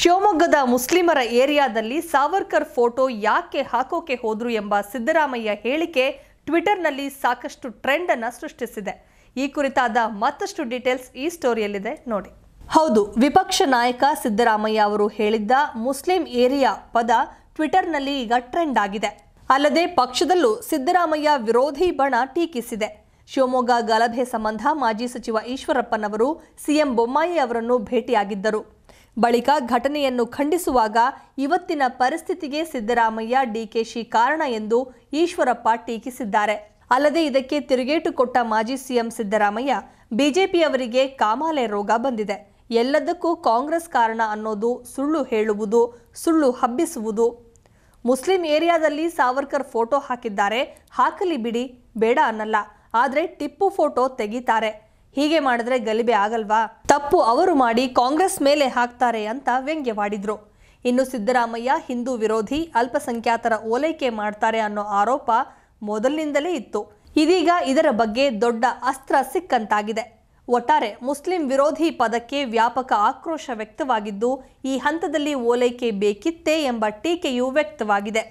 ಶಿವಮೊಗ್ಗದ ಮುಸ್ಲಿಮರ ಏರಿಯಾದಲ್ಲಿ ಸಾವರ್ಕರ್ ಫೋಟೋ ಯಾಕೆ ಹಾಕೋಕೆ ಹೋದ್ರು ಎಂಬ ಸಿದ್ದರಾಮಯ್ಯ ಹೇಳಿಕೆ ಟ್ವಿಟರ್ನಲ್ಲಿ ಸಾಕಷ್ಟು ಟ್ರೆಂಡ್ ಅನ್ನ ಸೃಷ್ಟಿಸಿದೆ ಈ ಕುರಿತಾದ ಮತ್ತಷ್ಟು ಡೀಟೇಲ್ಸ್ ಈ ಸ್ಟೋರಿಯಲ್ಲಿದೆ ನೋಡಿ ಹೌದು ವಿಪಕ್ಷ ನಾಯಕ ಸಿದ್ದರಾಮಯ್ಯ ಅವರು ಹೇಳಿದ್ದ ಮುಸ್ಲಿಂ ಏರಿಯಾ ಪದ ಟ್ವಿಟರ್ನಲ್ಲಿ ಈಗ ಟ್ರೆಂಡ್ ಆಗಿದೆ ಅಲ್ಲದೆ ಪಕ್ಷದಲ್ಲೂ ಸಿದ್ದರಾಮಯ್ಯ ವಿರೋಧಿ ಬಣ ಟೀಕಿಸಿದೆ ಶಿವಮೊಗ್ಗ ಗಲಭೆ ಸಂಬಂಧ ಮಾಜಿ ಸಚಿವ ಈಶ್ವರಪ್ಪನವರು ಸಿಎಂ ಬೊಮ್ಮಾಯಿ ಅವರನ್ನು ಭೇಟಿಯಾಗಿದ್ದರು ಬಳಿಕ ಘಟನೆಯನ್ನು ಖಂಡಿಸುವಾಗ ಇವತ್ತಿನ ಪರಿಸ್ಥಿತಿಗೆ ಸಿದ್ದರಾಮಯ್ಯ ಡಿಕೆಶಿ ಕಾರಣ ಎಂದು ಈಶ್ವರಪ್ಪ ಟೀಕಿಸಿದ್ದಾರೆ ಅಲ್ಲದೆ ಇದಕ್ಕೆ ತಿರುಗೇಟು ಕೊಟ್ಟ ಮಾಜಿ ಸಿಎಂ ಸಿದ್ದರಾಮಯ್ಯ ಬಿಜೆಪಿಯವರಿಗೆ ಕಾಮಾಲೆ ರೋಗ ಬಂದಿದೆ ಎಲ್ಲದಕ್ಕೂ ಕಾಂಗ್ರೆಸ್ ಕಾರಣ ಅನ್ನೋದು ಸುಳ್ಳು ಹೇಳುವುದು ಸುಳ್ಳು ಹಬ್ಬಿಸುವುದು ಮುಸ್ಲಿಂ ಏರಿಯಾದಲ್ಲಿ ಸಾವರ್ಕರ್ ಫೋಟೋ ಹಾಕಿದ್ದಾರೆ ಹಾಕಲಿ ಬಿಡಿ ಬೇಡ ಅನ್ನಲ್ಲ ಆದರೆ ಟಿಪ್ಪು ಫೋಟೋ ತೆಗಿತಾರೆ ಹೀಗೆ ಮಾಡಿದ್ರೆ ಗಲಿಬೆ ಆಗಲ್ವಾ ತಪ್ಪು ಅವರು ಮಾಡಿ ಕಾಂಗ್ರೆಸ್ ಮೇಲೆ ಹಾಕ್ತಾರೆ ಅಂತ ವ್ಯಂಗ್ಯವಾಡಿದ್ರು ಇನ್ನು ಸಿದ್ದರಾಮಯ್ಯ ಹಿಂದೂ ವಿರೋಧಿ ಅಲ್ಪಸಂಖ್ಯಾತರ ಓಲೈಕೆ ಮಾಡ್ತಾರೆ ಅನ್ನೋ ಆರೋಪ ಮೊದಲಿನಿಂದಲೇ ಇತ್ತು ಇದೀಗ ಇದರ ಬಗ್ಗೆ ದೊಡ್ಡ ಅಸ್ತ್ರ ಸಿಕ್ಕಂತಾಗಿದೆ ಒಟ್ಟಾರೆ ಮುಸ್ಲಿಂ ವಿರೋಧಿ ಪದಕ್ಕೆ ವ್ಯಾಪಕ ಆಕ್ರೋಶ ವ್ಯಕ್ತವಾಗಿದ್ದು ಈ ಹಂತದಲ್ಲಿ ಓಲೈಕೆ ಬೇಕಿತ್ತೇ ಎಂಬ ಟೀಕೆಯೂ ವ್ಯಕ್ತವಾಗಿದೆ